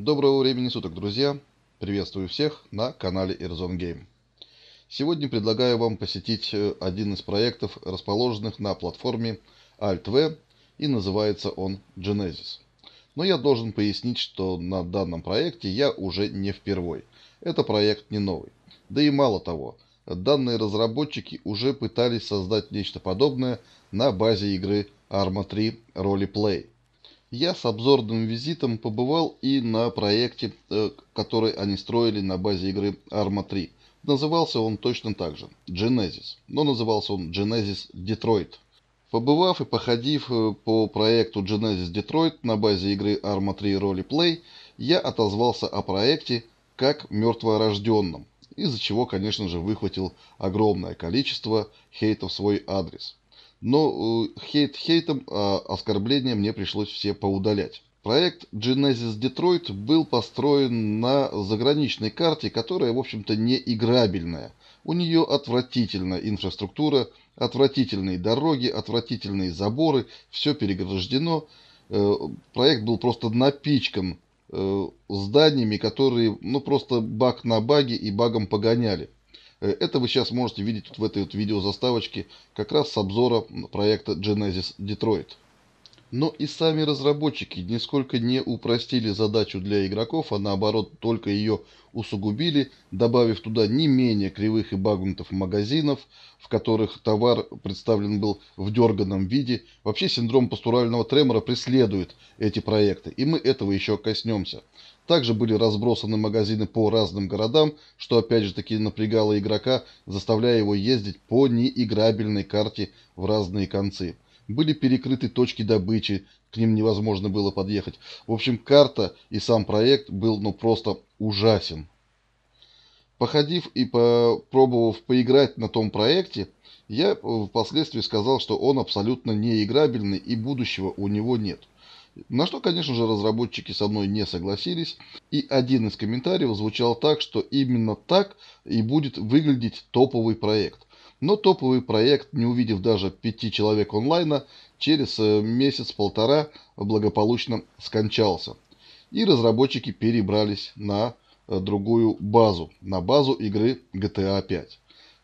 Доброго времени суток, друзья! Приветствую всех на канале Airzone Game. Сегодня предлагаю вам посетить э, один из проектов, расположенных на платформе Alt-V, и называется он Genesis. Но я должен пояснить, что на данном проекте я уже не впервой. Это проект не новый. Да и мало того, данные разработчики уже пытались создать нечто подобное на базе игры Arma 3 Roleplay – я с обзорным визитом побывал и на проекте, э, который они строили на базе игры Arma 3. Назывался он точно так же – Genesis, но назывался он Genesis Detroit. Побывав и походив э, по проекту Genesis Detroit на базе игры Arma 3 Roleplay, я отозвался о проекте как мертворожденном, из-за чего, конечно же, выхватил огромное количество хейта в свой адрес. Но э, хейт хейтом, а оскорбления мне пришлось все поудалять. Проект Genesis Detroit был построен на заграничной карте, которая, в общем-то, не играбельная. У нее отвратительная инфраструктура, отвратительные дороги, отвратительные заборы, все переграждено. Э, проект был просто напичкан э, зданиями, которые, ну, просто баг на баге и багом погоняли. Э, это вы сейчас можете видеть вот в этой вот видеозаставочке как раз с обзора проекта Genesis Detroit. Но и сами разработчики нисколько не упростили задачу для игроков, а наоборот только ее усугубили, добавив туда не менее кривых и багунтов магазинов, в которых товар представлен был в дерганном виде. Вообще синдром постурального тремора преследует эти проекты, и мы этого еще коснемся. Также были разбросаны магазины по разным городам, что опять же таки напрягало игрока, заставляя его ездить по неиграбельной карте в разные концы. Были перекрыты точки добычи, к ним невозможно было подъехать. В общем, карта и сам проект был ну просто ужасен. Походив и попробовав поиграть на том проекте, я впоследствии сказал, что он абсолютно неиграбельный и будущего у него нет. На что, конечно же, разработчики со мной не согласились. И один из комментариев звучал так, что именно так и будет выглядеть топовый проект. Но топовый проект, не увидев даже пяти человек онлайна, через э, месяц-полтора благополучно скончался. И разработчики перебрались на э, другую базу, на базу игры GTA 5.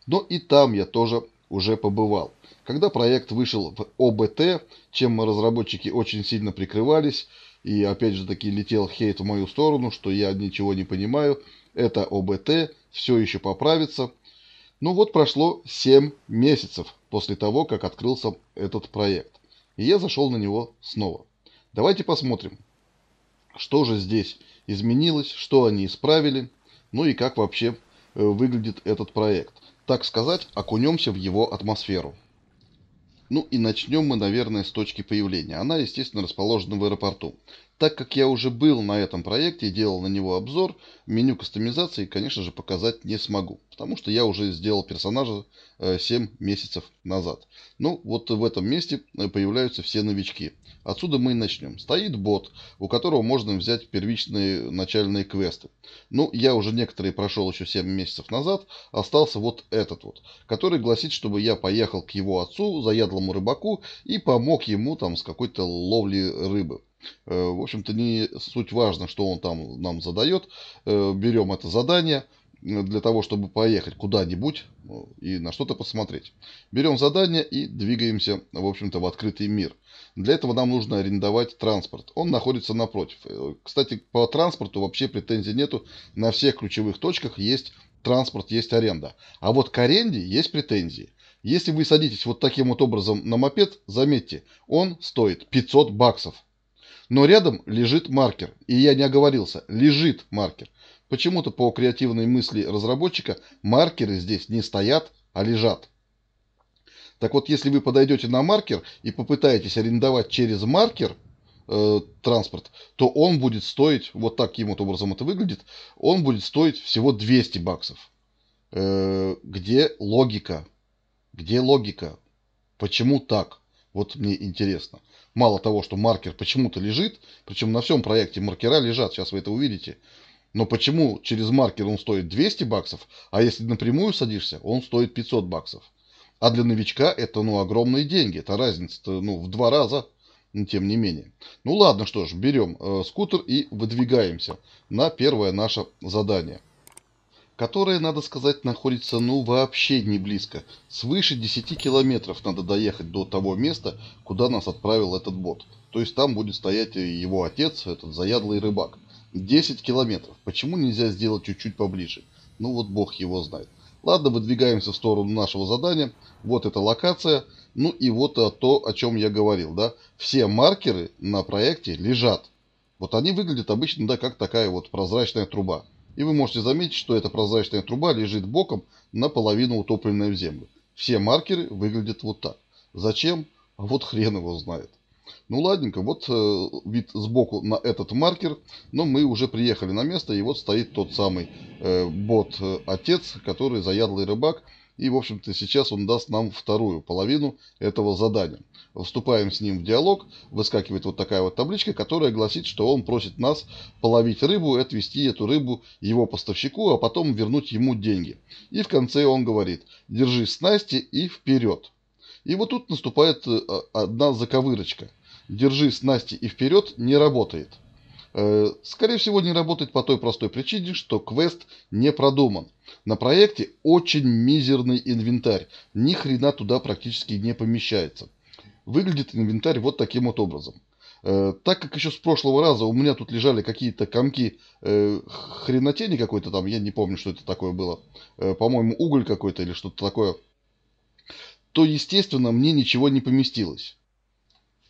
Но и там я тоже уже побывал. Когда проект вышел в ОБТ, чем разработчики очень сильно прикрывались, и опять же таки летел хейт в мою сторону, что я ничего не понимаю, это ОБТ, все еще поправится. Ну вот прошло 7 месяцев после того, как открылся этот проект. И я зашел на него снова. Давайте посмотрим, что же здесь изменилось, что они исправили, ну и как вообще э, выглядит этот проект. Так сказать, окунемся в его атмосферу. Ну и начнем мы, наверное, с точки появления. Она, естественно, расположена в аэропорту. Так как я уже был на этом проекте и делал на него обзор, меню кастомизации, конечно же, показать не смогу. Потому что я уже сделал персонажа 7 э, месяцев назад. Ну, вот в этом месте э, появляются все новички. Отсюда мы и начнем. Стоит бот, у которого можно взять первичные начальные квесты. Ну, я уже некоторые прошел еще 7 месяцев назад. Остался вот этот вот, который гласит, чтобы я поехал к его отцу, заядлому рыбаку, и помог ему там с какой-то ловли рыбы. Э, в общем-то, не суть важно, что он там нам задает. Э, Берем это задание – ну, для того, чтобы поехать куда-нибудь ну, и на что-то посмотреть. Берем задание и двигаемся, в общем-то, в открытый мир. Для этого нам нужно арендовать транспорт. Он находится напротив. Э, кстати, по транспорту вообще претензий нету. На всех ключевых точках есть транспорт, есть аренда. А вот к аренде есть претензии. Если вы садитесь вот таким вот образом на мопед, заметьте, он стоит 500 баксов. Но рядом лежит маркер. И я не оговорился, лежит маркер. Почему-то по креативной мысли разработчика маркеры здесь не стоят, а лежат. Так вот, если вы подойдете на маркер и попытаетесь арендовать через маркер э, транспорт, то он будет стоить, вот таким вот образом это выглядит, он будет стоить всего 200 баксов. Э, где логика? Где логика? Почему так? Вот мне интересно. Мало того, что маркер почему-то лежит, причем на всем проекте маркера лежат, сейчас вы это увидите – но почему через маркер он стоит 200 баксов, а если напрямую садишься, он стоит 500 баксов? А для новичка это, ну, огромные деньги. Это разница ну, в два раза, но тем не менее. Ну, ладно, что ж, берем э, скутер и выдвигаемся на первое наше задание. Которое, надо сказать, находится, ну, вообще не близко. Свыше 10 километров надо доехать до того места, куда нас отправил этот бот. То есть там будет стоять его отец, этот заядлый рыбак. 10 километров. Почему нельзя сделать чуть-чуть поближе? Ну вот бог его знает. Ладно, выдвигаемся в сторону нашего задания. Вот эта локация. Ну и вот а, то, о чем я говорил. Да? Все маркеры на проекте лежат. Вот они выглядят обычно да, как такая вот прозрачная труба. И вы можете заметить, что эта прозрачная труба лежит боком наполовину утопленная в землю. Все маркеры выглядят вот так. Зачем? А вот хрен его знает. Ну ладненько, вот э, вид сбоку на этот маркер, но мы уже приехали на место, и вот стоит тот самый э, бот-отец, э, который заядлый рыбак, и, в общем-то, сейчас он даст нам вторую половину этого задания. Вступаем с ним в диалог, выскакивает вот такая вот табличка, которая гласит, что он просит нас половить рыбу, отвести эту рыбу его поставщику, а потом вернуть ему деньги. И в конце он говорит, держи снасти и вперед. И вот тут наступает э, а, одна заковырочка. Держись, Настя, и вперед не работает. Э, скорее всего, не работает по той простой причине, что квест не продуман. На проекте очень мизерный инвентарь. Ни хрена туда практически не помещается. Выглядит инвентарь вот таким вот образом. Э, так как еще с прошлого раза у меня тут лежали какие-то комки э, хренотени какой-то там, я не помню, что это такое было. По-моему, уголь какой-то или что-то такое то, естественно, мне ничего не поместилось.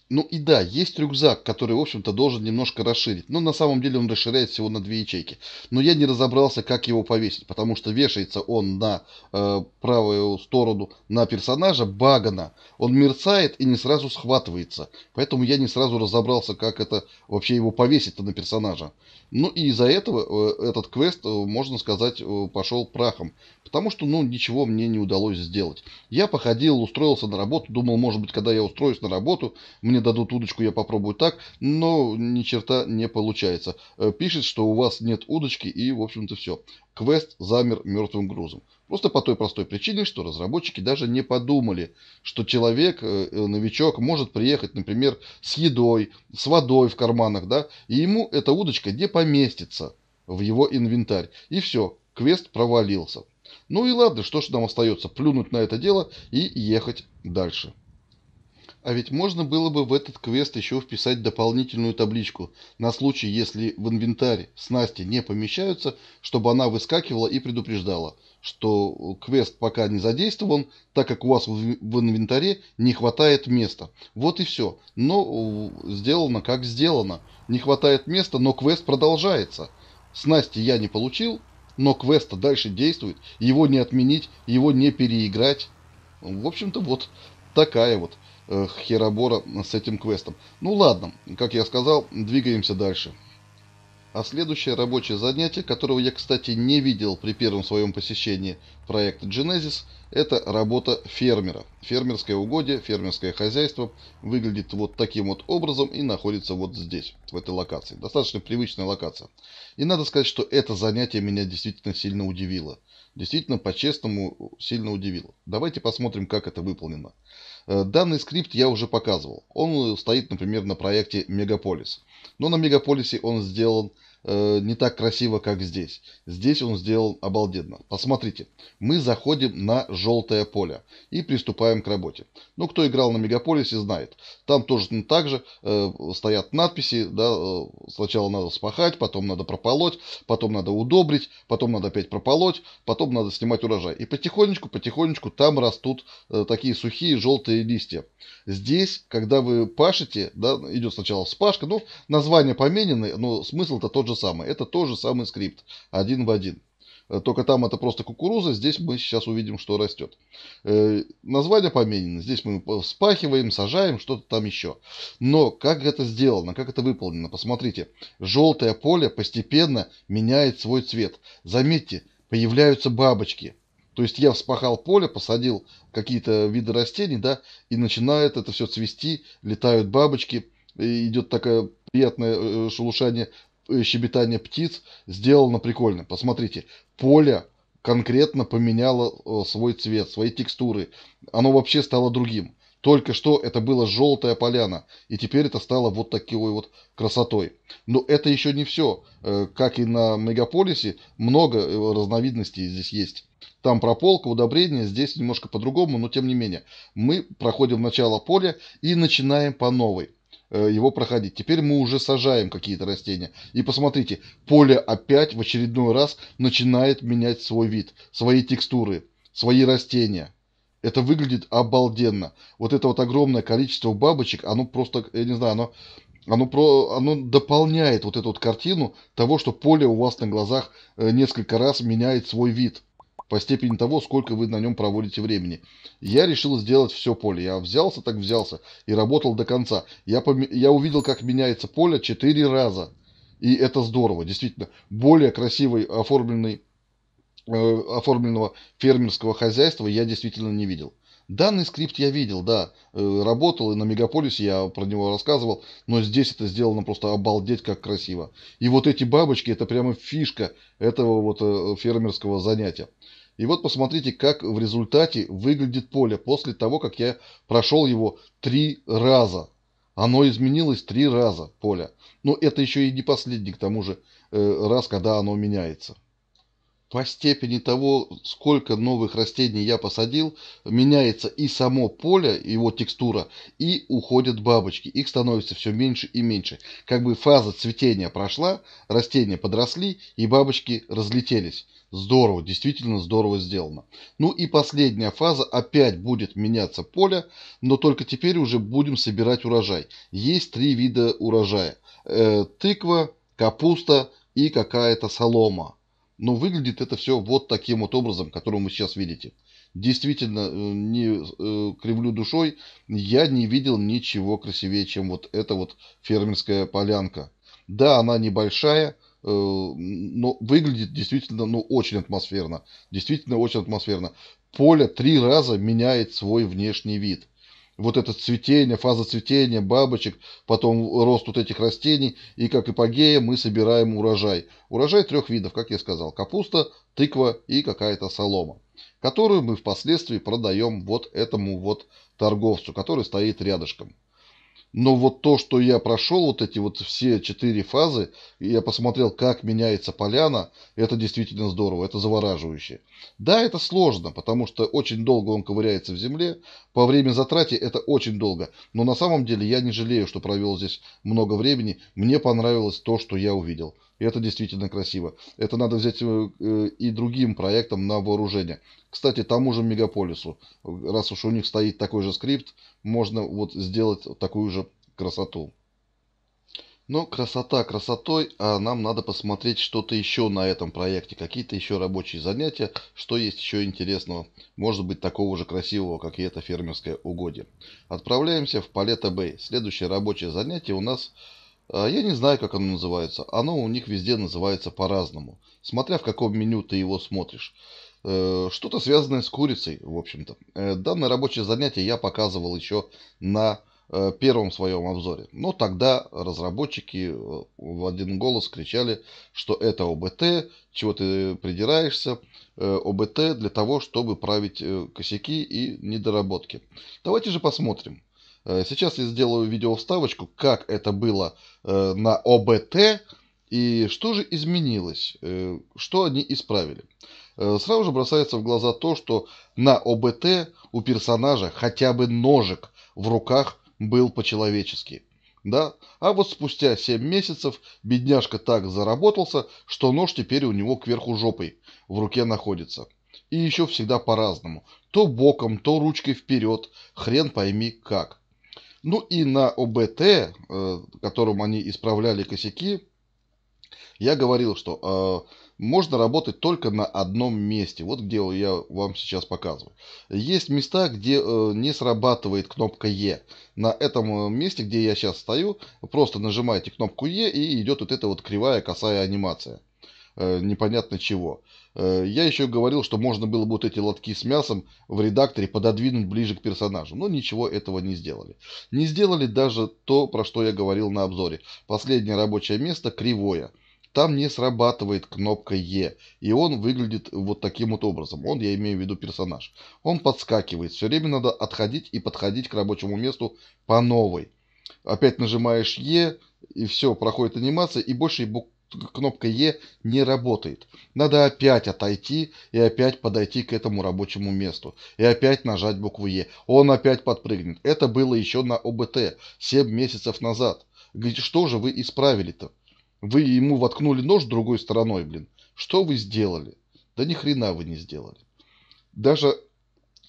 Ну и да, есть рюкзак, который, в общем-то, должен немножко расширить. Но на самом деле он расширяет всего на две ячейки. Но я не разобрался, как его повесить, потому что вешается он на э, правую сторону, на персонажа Багана. Он мерцает и не сразу схватывается. Поэтому я не сразу разобрался, как это вообще его повесить-то на персонажа. Ну и из-за этого э, этот квест, э, можно сказать, э, пошел прахом. Потому что, ну, ничего мне не удалось сделать. Я походил, устроился на работу, думал, может быть, когда я устроюсь на работу, мне мне дадут удочку, я попробую так, но ни черта не получается. Э, пишет, что у вас нет удочки и, в общем-то, все. Квест замер мертвым грузом. Просто по той простой причине, что разработчики даже не подумали, что человек, э, э, новичок, может приехать, например, с едой, с водой в карманах, да, и ему эта удочка не поместится в его инвентарь. И все, квест провалился. Ну и ладно, что ж нам остается, плюнуть на это дело и ехать дальше. А ведь можно было бы в этот квест еще вписать дополнительную табличку, на случай, если в инвентарь снасти не помещаются, чтобы она выскакивала и предупреждала, что квест пока не задействован, так как у вас в инвентаре не хватает места. Вот и все. Но сделано как сделано. Не хватает места, но квест продолжается. Снасти я не получил, но квеста дальше действует. Его не отменить, его не переиграть. В общем-то вот такая вот Э, Херабора с этим квестом. Ну ладно, как я сказал, двигаемся дальше. А следующее рабочее занятие, которого я, кстати, не видел при первом своем посещении проекта Genesis, это работа фермера. Фермерское угодье, фермерское хозяйство выглядит вот таким вот образом и находится вот здесь, в этой локации. Достаточно привычная локация. И надо сказать, что это занятие меня действительно сильно удивило. Действительно, по-честному, сильно удивило. Давайте посмотрим, как это выполнено. Э, данный скрипт я уже показывал. Он стоит, например, на проекте Мегаполис. Но на Мегаполисе он сделан э, не так красиво, как здесь. Здесь он сделал обалденно. Посмотрите, мы заходим на желтое поле и приступаем к работе. Ну, кто играл на Мегаполисе, знает. Там тоже ну, так же э, стоят надписи, да, э, сначала надо спахать, потом надо прополоть, потом надо удобрить, потом надо опять прополоть, потом надо снимать урожай. И потихонечку, потихонечку там растут э, такие сухие желтые листья. Здесь, когда вы пашете, да, идет сначала вспашка, ну, название поменены, но смысл-то тот же самое. Это тоже самый скрипт, один в один. Э, только там это просто кукуруза, здесь мы сейчас увидим, что растет. Э, название поменено, здесь мы вспахиваем, сажаем, что-то там еще. Но как это сделано, как это выполнено, посмотрите. Желтое поле постепенно меняет свой цвет. Заметьте, появляются бабочки. То есть я вспахал поле, посадил какие-то виды растений, да, и начинает это все цвести, летают бабочки, идет такое приятное э, шелушание Э, щебетание птиц сделано прикольно. Посмотрите, поле конкретно поменяло э, свой цвет, свои текстуры. Оно вообще стало другим. Только что это была желтая поляна, и теперь это стало вот такой вот красотой. Но это еще не все. Э, как и на мегаполисе, много разновидностей здесь есть. Там прополка, удобрения, здесь немножко по-другому, но тем не менее. Мы проходим начало поля и начинаем по новой. Э, его проходить. Теперь мы уже сажаем какие-то растения. И посмотрите, поле опять в очередной раз начинает менять свой вид, свои текстуры, свои растения. Это выглядит обалденно. Вот это вот огромное количество бабочек, оно просто, я не знаю, оно, оно, про, оно дополняет вот эту вот картину того, что поле у вас на глазах э, несколько раз меняет свой вид по степени того, сколько вы на нем проводите времени. Я решил сделать все поле. Я взялся, так взялся и работал до конца. Я, пом... я увидел, как меняется поле четыре раза. И это здорово. Действительно, более красивый оформленный, э, оформленного фермерского хозяйства я действительно не видел. Данный скрипт я видел, да, э, работал, и на Мегаполисе я про него рассказывал, но здесь это сделано просто обалдеть как красиво. И вот эти бабочки, это прямо фишка этого вот э, фермерского занятия. И вот посмотрите, как в результате выглядит поле после того, как я прошел его три раза. Оно изменилось три раза, поле. Но это еще и не последний, к тому же, э, раз, когда оно меняется по степени того, сколько новых растений я посадил, меняется и само поле, его текстура, и уходят бабочки. Их становится все меньше и меньше. Как бы фаза цветения прошла, растения подросли, и бабочки разлетелись. Здорово, действительно здорово сделано. Ну и последняя фаза, опять будет меняться поле, но только теперь уже будем собирать урожай. Есть три вида урожая. Э, тыква, капуста и какая-то солома. Но выглядит это все вот таким вот образом, который вы сейчас видите. Действительно, э, не э, кривлю душой, я не видел ничего красивее, чем вот эта вот фермерская полянка. Да, она небольшая, э, но выглядит действительно, ну, очень атмосферно. Действительно очень атмосферно. Поле три раза меняет свой внешний вид вот это цветение, фаза цветения бабочек, потом рост вот этих растений, и как эпогея мы собираем урожай. Урожай трех видов, как я сказал, капуста, тыква и какая-то солома, которую мы впоследствии продаем вот этому вот торговцу, который стоит рядышком. Но вот то, что я прошел, вот эти вот все четыре фазы, и я посмотрел, как меняется поляна, это действительно здорово, это завораживающе. Да, это сложно, потому что очень долго он ковыряется в земле, по времени затрате это очень долго. Но на самом деле я не жалею, что провел здесь много времени, мне понравилось то, что я увидел. И это действительно красиво. Это надо взять э, э, и другим проектам на вооружение. Кстати, тому же мегаполису, раз уж у них стоит такой же скрипт, можно вот сделать такую же красоту. Но красота красотой, а нам надо посмотреть что-то еще на этом проекте, какие-то еще рабочие занятия, что есть еще интересного, может быть такого же красивого, как и это фермерское угодье. Отправляемся в Палета Бэй. Следующее рабочее занятие у нас, а, я не знаю, как оно называется, оно у них везде называется по-разному, смотря в каком меню ты его смотришь. Э, что-то связанное с курицей, в общем-то. Э, данное рабочее занятие я показывал еще на Э, первом своем обзоре. Но тогда разработчики э, в один голос кричали, что это ОБТ, чего ты придираешься, э, ОБТ для того, чтобы править косяки и недоработки. Давайте же посмотрим. Сейчас я сделаю видео вставочку, как это было на ОБТ и что же изменилось, что они исправили. Сразу же бросается в глаза то, что на ОБТ у персонажа хотя бы ножик в руках был по-человечески. Да, а вот спустя семь месяцев бедняжка так заработался, что нож теперь у него кверху жопой в руке находится. И еще всегда по-разному. То боком, то ручкой вперед, хрен пойми как. Ну и на ОБТ, э, которым они исправляли косяки, я говорил, что э, можно работать только на одном месте. Вот где я вам сейчас показываю. Есть места, где э, не срабатывает кнопка E. На этом э, месте, где я сейчас стою, просто нажимаете кнопку E и идет вот эта вот кривая косая анимация. Э, непонятно чего. Э, я еще говорил, что можно было бы вот эти лотки с мясом в редакторе пододвинуть ближе к персонажу. Но ничего этого не сделали. Не сделали даже то, про что я говорил на обзоре. Последнее рабочее место кривое там не срабатывает кнопка Е, и он выглядит вот таким вот образом. Он, я имею в виду персонаж. Он подскакивает, все время надо отходить и подходить к рабочему месту по новой. Опять нажимаешь Е, и все, проходит анимация, и больше кнопка Е не работает. Надо опять отойти и опять подойти к этому рабочему месту. И опять нажать букву Е. Он опять подпрыгнет. Это было еще на ОБТ 7 месяцев назад. Что же вы исправили-то? Вы ему воткнули нож другой стороной, блин. Что вы сделали? Да ни хрена вы не сделали. Даже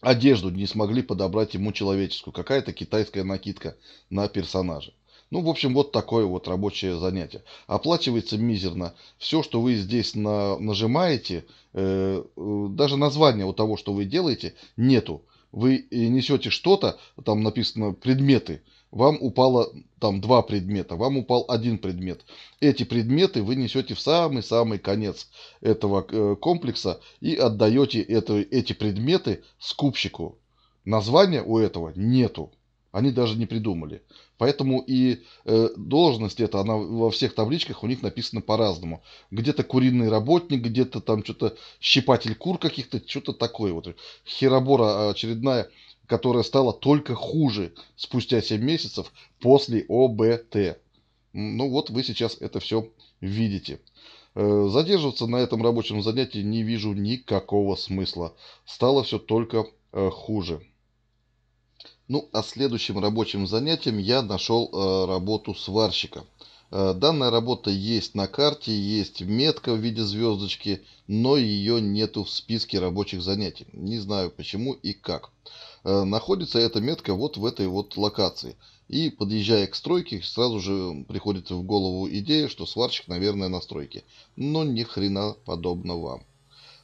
одежду не смогли подобрать ему человеческую. Какая-то китайская накидка на персонажа. Ну, в общем, вот такое вот рабочее занятие. Оплачивается мизерно. Все, что вы здесь на, нажимаете, э, э, даже названия у того, что вы делаете, нету. Вы э, несете что-то, там написано предметы, вам упало там два предмета, вам упал один предмет. Эти предметы вы несете в самый-самый конец этого э, комплекса и отдаете это, эти предметы скупщику. Названия у этого нету. Они даже не придумали. Поэтому и э, должность эта она во всех табличках у них написана по-разному. Где-то куриный работник, где-то там что-то щипатель кур каких-то, что-то такое. Вот херобора очередная – которая стала только хуже спустя 7 месяцев после ОБТ. Ну вот вы сейчас это все видите. Э, задерживаться на этом рабочем занятии не вижу никакого смысла. Стало все только э, хуже. Ну, а следующим рабочим занятием я нашел э, работу сварщика. Данная работа есть на карте, есть метка в виде звездочки, но ее нету в списке рабочих занятий. Не знаю почему и как. Э, находится эта метка вот в этой вот локации. И подъезжая к стройке, сразу же приходит в голову идея, что сварщик, наверное, на стройке. Но ни хрена подобного.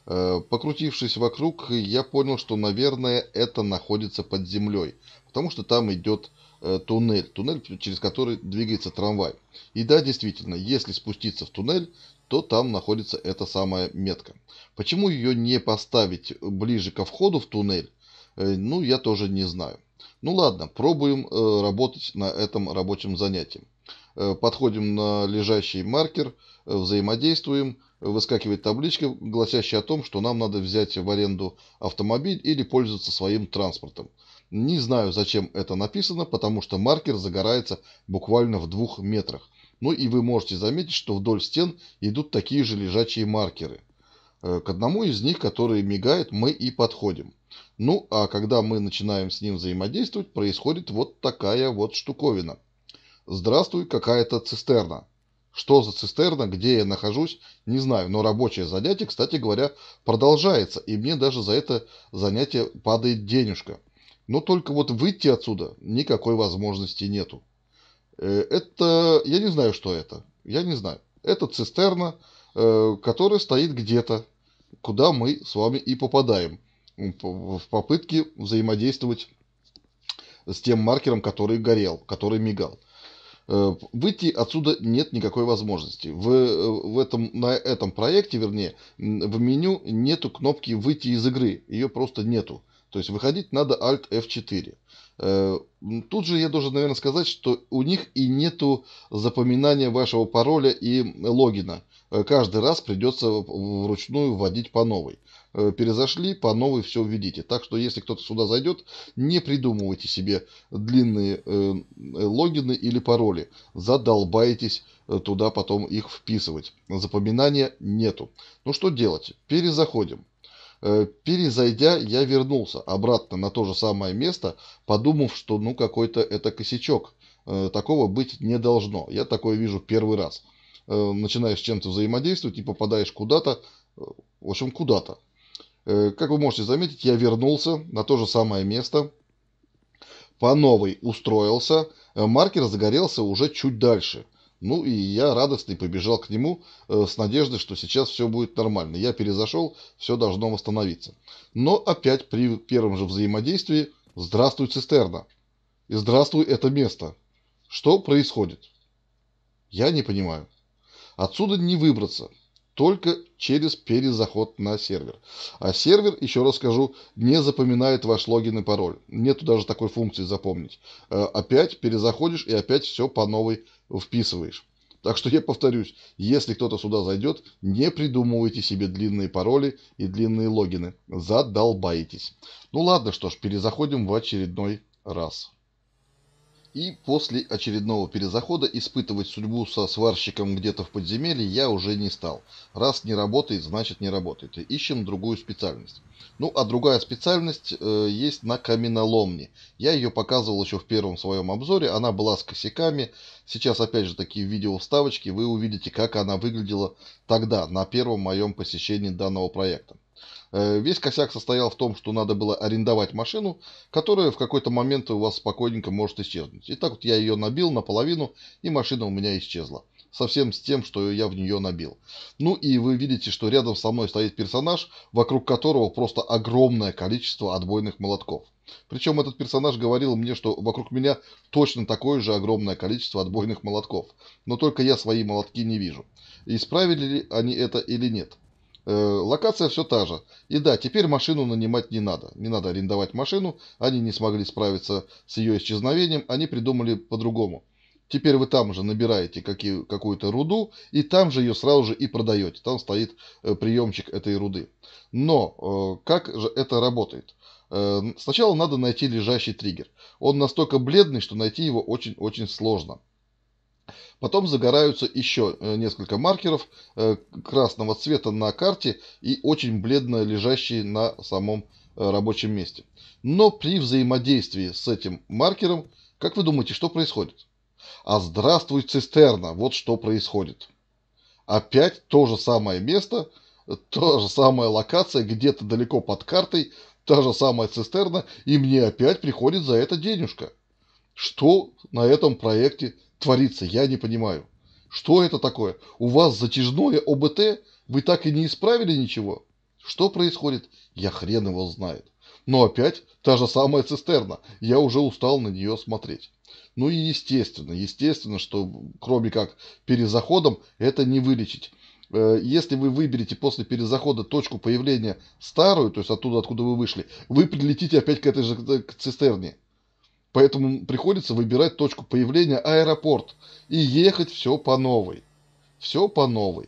Э, покрутившись вокруг, я понял, что, наверное, это находится под землей. Потому что там идет э, туннель, туннель, через который двигается трамвай. И да, действительно, если спуститься в туннель, то там находится эта самая метка. Почему ее не поставить ближе ко входу в туннель, Э, ну, я тоже не знаю. Ну ладно, пробуем э, работать на этом рабочем занятии. Э, подходим на лежащий маркер, взаимодействуем, выскакивает табличка, гласящая о том, что нам надо взять в аренду автомобиль или пользоваться своим транспортом. Не знаю, зачем это написано, потому что маркер загорается буквально в двух метрах. Ну и вы можете заметить, что вдоль стен идут такие же лежачие маркеры. Э, к одному из них, который мигает, мы и подходим. Ну, а когда мы начинаем с ним взаимодействовать, происходит вот такая вот штуковина. Здравствуй, какая-то цистерна. Что за цистерна, где я нахожусь, не знаю, но рабочее занятие, кстати говоря, продолжается, и мне даже за это занятие падает денежка. Но только вот выйти отсюда никакой возможности нету. Э, это, я не знаю, что это, я не знаю. Это цистерна, э, которая стоит где-то, куда мы с вами и попадаем в попытке взаимодействовать с тем маркером, который горел, который мигал. Э, выйти отсюда нет никакой возможности. В, э, в этом, на этом проекте, вернее, в меню нету кнопки «Выйти из игры». Ее просто нету. То есть выходить надо Alt F4. Э, тут же я должен, наверное, сказать, что у них и нету запоминания вашего пароля и логина. Э, каждый раз придется вручную вводить по новой. Э, перезашли, по новой все введите. Так что, если кто-то сюда зайдет, не придумывайте себе длинные э, логины или пароли. Задолбаетесь туда потом их вписывать. Запоминания нету. Ну что делать? Перезаходим. Перезайдя, я вернулся обратно на то же самое место, подумав, что ну какой-то это косячок. Такого быть не должно. Я такое вижу первый раз. Э, начинаешь с чем-то взаимодействовать и попадаешь куда-то, э, в общем, куда-то. Э, как вы можете заметить, я вернулся на то же самое место, по новой устроился, маркер загорелся уже чуть дальше. Ну и я радостный побежал к нему с надеждой, что сейчас все будет нормально. Я перезашел, все должно восстановиться. Но опять при первом же взаимодействии «Здравствуй, цистерна!» и «Здравствуй, это место!» Что происходит? Я не понимаю. Отсюда не выбраться, только через перезаход на сервер. А сервер, еще раз скажу, не запоминает ваш логин и пароль. Нету даже такой функции запомнить. Э, опять перезаходишь и опять все по новой вписываешь. Так что я повторюсь, если кто-то сюда зайдет, не придумывайте себе длинные пароли и длинные логины. Задолбаетесь. Ну ладно, что ж, перезаходим в очередной раз. И после очередного перезахода испытывать судьбу со сварщиком где-то в подземелье я уже не стал. Раз не работает, значит не работает. И ищем другую специальность. Ну, а другая специальность э, есть на каменоломне. Я ее показывал еще в первом своем обзоре. Она была с косяками. Сейчас, опять же, такие видео вставочки. Вы увидите, как она выглядела тогда, на первом моем посещении данного проекта. Э, весь косяк состоял в том, что надо было арендовать машину, которая в какой-то момент у вас спокойненько может исчезнуть. И так вот я ее набил наполовину, и машина у меня исчезла. Совсем с тем, что я в нее набил. Ну и вы видите, что рядом со мной стоит персонаж, вокруг которого просто огромное количество отбойных молотков. Причем этот персонаж говорил мне, что вокруг меня точно такое же огромное количество отбойных молотков. Но только я свои молотки не вижу. Исправили ли они это или нет? Э, локация все та же. И да, теперь машину нанимать не надо. Не надо арендовать машину. Они не смогли справиться с ее исчезновением. Они придумали по-другому. Теперь вы там же набираете какую-то руду и там же ее сразу же и продаете. Там стоит э, приемчик этой руды. Но э, как же это работает? Сначала надо найти лежащий триггер. Он настолько бледный, что найти его очень-очень сложно. Потом загораются еще э, несколько маркеров э, красного цвета на карте и очень бледно лежащие на самом э, рабочем месте. Но при взаимодействии с этим маркером, как вы думаете, что происходит? А здравствуй, цистерна, вот что происходит. Опять то же самое место, та же самая локация, где-то далеко под картой, та же самая цистерна, и мне опять приходит за это денежка. Что на этом проекте творится, я не понимаю. Что это такое? У вас затяжное ОБТ? Вы так и не исправили ничего? Что происходит? Я хрен его знает. Но опять та же самая цистерна. Я уже устал на нее смотреть. Ну и естественно, естественно, что кроме как перезаходом это не вылечить. Э, если вы выберете после перезахода точку появления старую, то есть оттуда, откуда вы вышли, вы прилетите опять к этой же цистерне. Поэтому приходится выбирать точку появления аэропорт и ехать все по новой. Все по новой.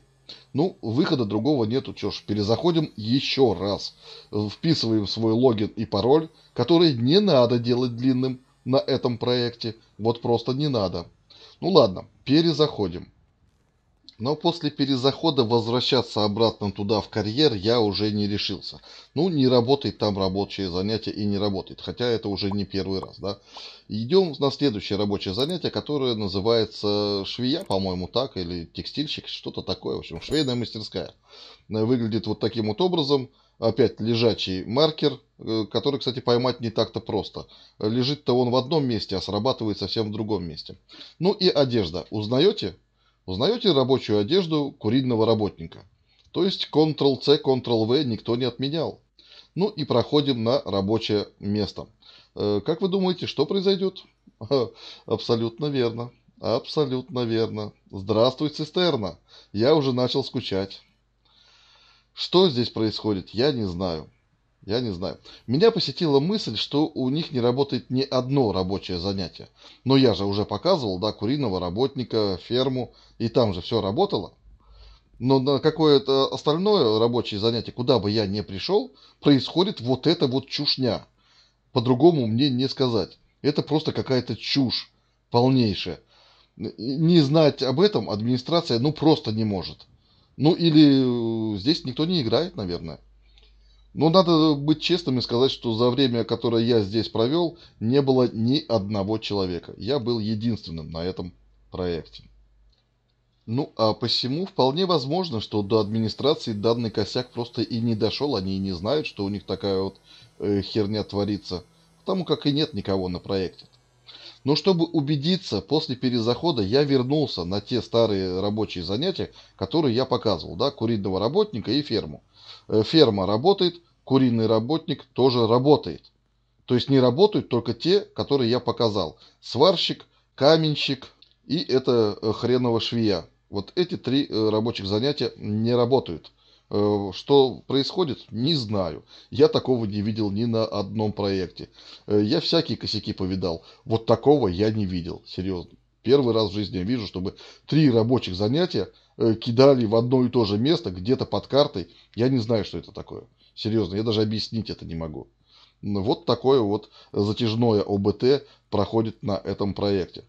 Ну, выхода другого нету, чё ж, перезаходим еще раз. Вписываем свой логин и пароль, который не надо делать длинным на этом проекте. Вот просто не надо. Ну ладно, перезаходим но после перезахода возвращаться обратно туда в карьер я уже не решился. Ну, не работает там рабочее занятие и не работает, хотя это уже не первый раз, да. Идем на следующее рабочее занятие, которое называется швея, по-моему, так, или текстильщик, что-то такое, в общем, швейная мастерская. Э, выглядит вот таким вот образом. Опять лежачий маркер, э, который, кстати, поймать не так-то просто. Лежит-то он в одном месте, а срабатывает совсем в другом месте. Ну и одежда. Узнаете? Узнаете рабочую одежду курильного работника? То есть Ctrl-C, Ctrl-V никто не отменял. Ну и проходим на рабочее место. Э, как вы думаете, что произойдет? Абсолютно верно. Абсолютно верно. Здравствуй, цистерна. Я уже начал скучать. Что здесь происходит, я не знаю. Я не знаю. Меня посетила мысль, что у них не работает ни одно рабочее занятие. Но я же уже показывал, да, куриного работника, ферму, и там же все работало. Но на какое-то остальное рабочее занятие, куда бы я ни пришел, происходит вот эта вот чушня. По-другому мне не сказать. Это просто какая-то чушь полнейшая. Не знать об этом администрация ну просто не может. Ну или э, здесь никто не играет, наверное. Но надо быть честным и сказать, что за время, которое я здесь провел, не было ни одного человека. Я был единственным на этом проекте. Ну, а посему вполне возможно, что до администрации данный косяк просто и не дошел, они и не знают, что у них такая вот э, херня творится, потому как и нет никого на проекте. Но чтобы убедиться, после перезахода я вернулся на те старые рабочие занятия, которые я показывал, да, куриного работника и ферму. Э, ферма работает, куриный работник тоже работает. То есть не работают только те, которые я показал. Сварщик, каменщик и это э, хреново швея. Вот эти три э, рабочих занятия не работают. Что происходит, не знаю. Я такого не видел ни на одном проекте. Я всякие косяки повидал. Вот такого я не видел, серьезно. Первый раз в жизни я вижу, чтобы три рабочих занятия – Э, кидали в одно и то же место, где-то под картой. Я не знаю, что это такое. Серьезно, я даже объяснить это не могу. Ну, вот такое вот затяжное ОБТ проходит на этом проекте.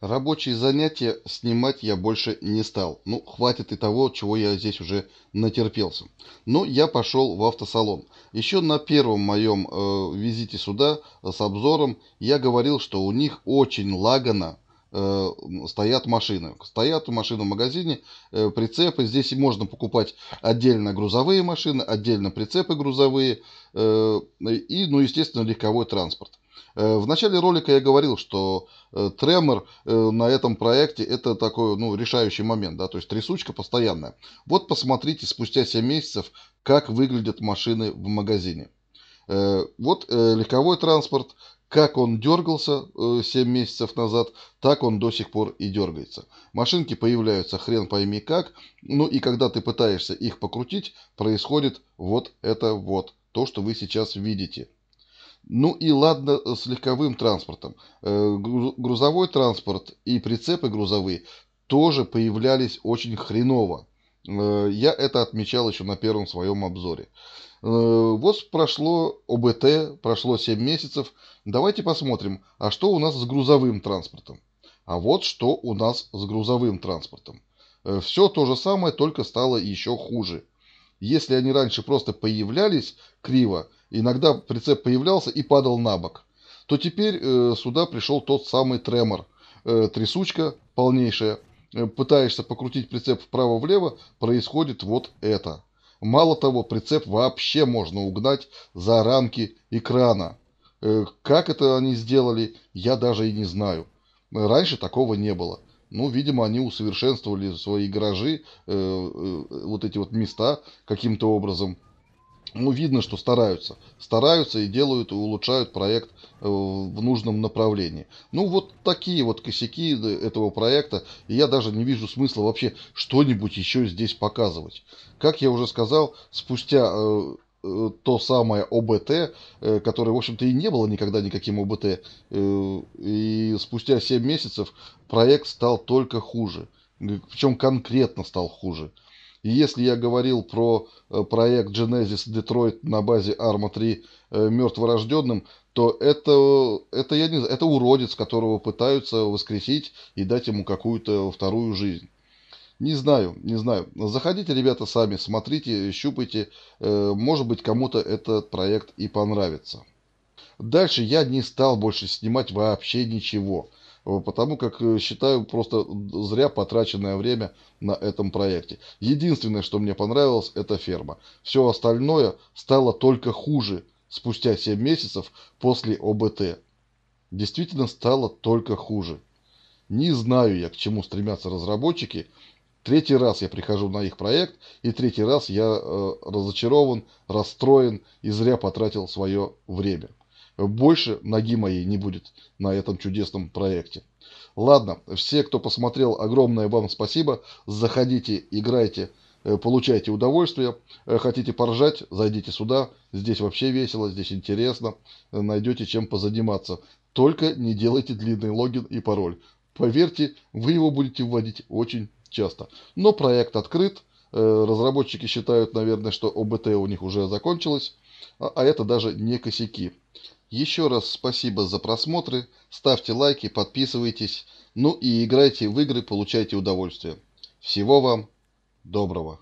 Рабочие занятия снимать я больше не стал. Ну, хватит и того, чего я здесь уже натерпелся. Но ну, я пошел в автосалон. Еще на первом моем э, визите сюда э, с обзором я говорил, что у них очень лагано Э, стоят машины. Стоят машины в магазине, э, прицепы. Здесь можно покупать отдельно грузовые машины, отдельно прицепы грузовые э, и, ну, естественно, легковой транспорт. В начале ролика я говорил, что тремор на этом проекте это такой ну, решающий момент, да, то есть трясучка постоянная. Вот посмотрите спустя 7 месяцев, как выглядят машины в магазине. Вот легковой транспорт, как он дергался э, 7 месяцев назад, так он до сих пор и дергается. Машинки появляются хрен пойми как, ну и когда ты пытаешься их покрутить, происходит вот это вот, то, что вы сейчас видите. Ну и ладно э, с легковым транспортом. Э, грузовой транспорт и прицепы грузовые тоже появлялись очень хреново. Э, я это отмечал еще на первом своем обзоре. Э, вот прошло ОБТ, прошло 7 месяцев. Давайте посмотрим, а что у нас с грузовым транспортом? А вот что у нас с грузовым транспортом. Э, Все то же самое, только стало еще хуже. Если они раньше просто появлялись криво, иногда прицеп появлялся и падал на бок, то теперь э, сюда пришел тот самый тремор, э, трясучка полнейшая. Пытаешься покрутить прицеп вправо-влево, происходит вот это. Мало того, прицеп вообще можно угнать за рамки экрана. Э, как это они сделали, я даже и не знаю. Раньше такого не было. Ну, видимо, они усовершенствовали свои гаражи, э, э, вот эти вот места каким-то образом ну, видно, что стараются. Стараются и делают, и улучшают проект э, в нужном направлении. Ну, вот такие вот косяки э, этого проекта. И я даже не вижу смысла вообще что-нибудь еще здесь показывать. Как я уже сказал, спустя э, то самое ОБТ, которое, в общем-то, и не было никогда никаким ОБТ. И спустя 7 месяцев проект стал только хуже. Причем конкретно стал хуже. И если я говорил про э, проект Genesis Detroit на базе Arma 3 э, мертворожденным, то это, это, я не знаю, это уродец, которого пытаются воскресить и дать ему какую-то вторую жизнь. Не знаю, не знаю. Заходите, ребята, сами, смотрите, щупайте. Э, может быть, кому-то этот проект и понравится. Дальше я не стал больше снимать вообще ничего потому как э, считаю просто зря потраченное время на этом проекте. Единственное, что мне понравилось, это ферма. Все остальное стало только хуже спустя 7 месяцев после ОБТ. Действительно стало только хуже. Не знаю я, к чему стремятся разработчики. Третий раз я прихожу на их проект, и третий раз я э, разочарован, расстроен и зря потратил свое время больше ноги моей не будет на этом чудесном проекте. Ладно, все, кто посмотрел, огромное вам спасибо. Заходите, играйте, э, получайте удовольствие. Э, хотите поржать, зайдите сюда. Здесь вообще весело, здесь интересно. Э, найдете чем позаниматься. Только не делайте длинный логин и пароль. Поверьте, вы его будете вводить очень часто. Но проект открыт. Разработчики считают, наверное, что ОБТ у них уже закончилось. А, а это даже не косяки. Еще раз спасибо за просмотры, ставьте лайки, подписывайтесь, ну и играйте в игры, получайте удовольствие. Всего вам доброго!